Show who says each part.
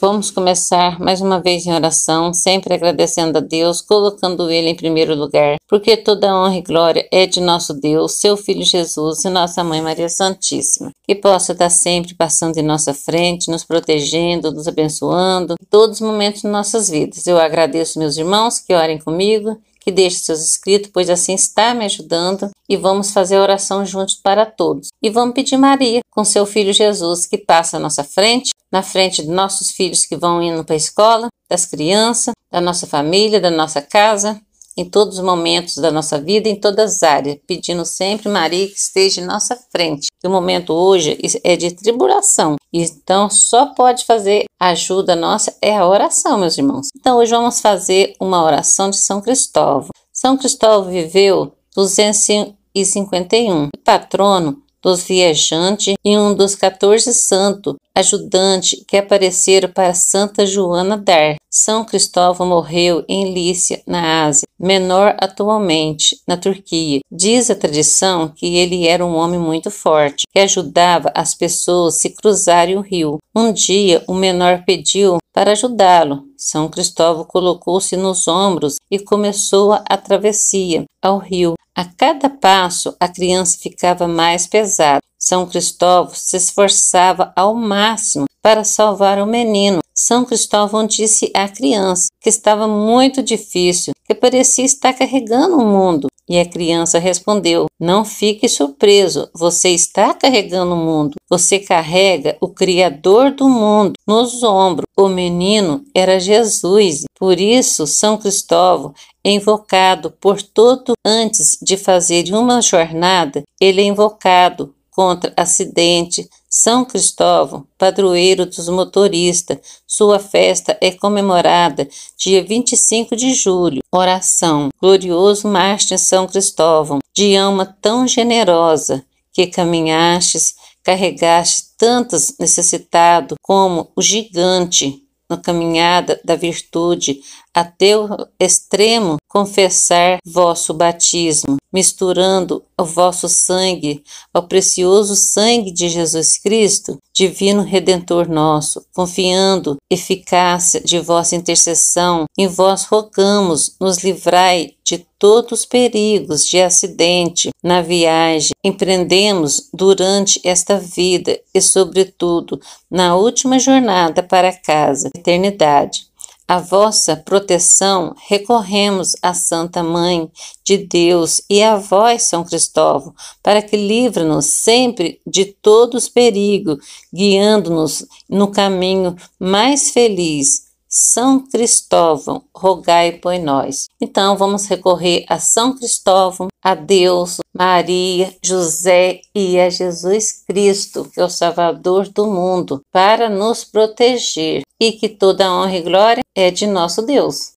Speaker 1: Vamos começar mais uma vez em oração, sempre agradecendo a Deus, colocando Ele em primeiro lugar, porque toda honra e glória é de nosso Deus, seu Filho Jesus e nossa Mãe Maria Santíssima, que possa estar sempre passando em nossa frente, nos protegendo, nos abençoando, em todos os momentos de nossas vidas. Eu agradeço meus irmãos que orem comigo, que deixe seus inscritos, pois assim está me ajudando, e vamos fazer a oração juntos para todos. E vamos pedir Maria, com seu filho Jesus, que passa à nossa frente, na frente dos nossos filhos que vão indo para a escola, das crianças, da nossa família, da nossa casa, em todos os momentos da nossa vida, em todas as áreas, pedindo sempre, Maria, que esteja em nossa frente. o momento hoje é de tribulação, então só pode fazer ajuda nossa é a oração, meus irmãos. Então hoje vamos fazer uma oração de São Cristóvão. São Cristóvão viveu 251, patrono dos viajantes e um dos 14 santos ajudantes que apareceram para Santa Joana dar São Cristóvão morreu em Lícia, na Ásia, menor atualmente, na Turquia. Diz a tradição que ele era um homem muito forte, que ajudava as pessoas se cruzarem o rio. Um dia, o menor pediu para ajudá-lo. São Cristóvão colocou-se nos ombros e começou a travessia ao rio. A cada passo, a criança ficava mais pesada. São Cristóvão se esforçava ao máximo para salvar o menino. São Cristóvão disse à criança que estava muito difícil, que parecia estar carregando o mundo. E a criança respondeu: Não fique surpreso, você está carregando o mundo. Você carrega o Criador do mundo nos ombros. O menino era Jesus. Por isso, São Cristóvão é invocado por todo antes de fazer uma jornada, ele é invocado contra acidente. São Cristóvão, padroeiro dos motoristas, sua festa é comemorada dia 25 de julho. Oração. Glorioso Mártir São Cristóvão, de alma tão generosa, que caminhastes, carregaste tantos necessitados como o gigante na caminhada da virtude até o extremo confessar vosso batismo, misturando o vosso sangue ao precioso sangue de Jesus Cristo, divino redentor nosso, confiando eficácia de vossa intercessão, em vós rocamos nos livrai de todos os perigos de acidente na viagem empreendemos durante esta vida e sobretudo na última jornada para casa, eternidade a vossa proteção recorremos à Santa Mãe de Deus e a vós, São Cristóvão, para que livre-nos sempre de todos os perigos, guiando-nos no caminho mais feliz. São Cristóvão, rogai por nós. Então vamos recorrer a São Cristóvão, a Deus, Maria, José e a Jesus Cristo, que é o Salvador do mundo, para nos proteger e que toda honra e glória é de nosso Deus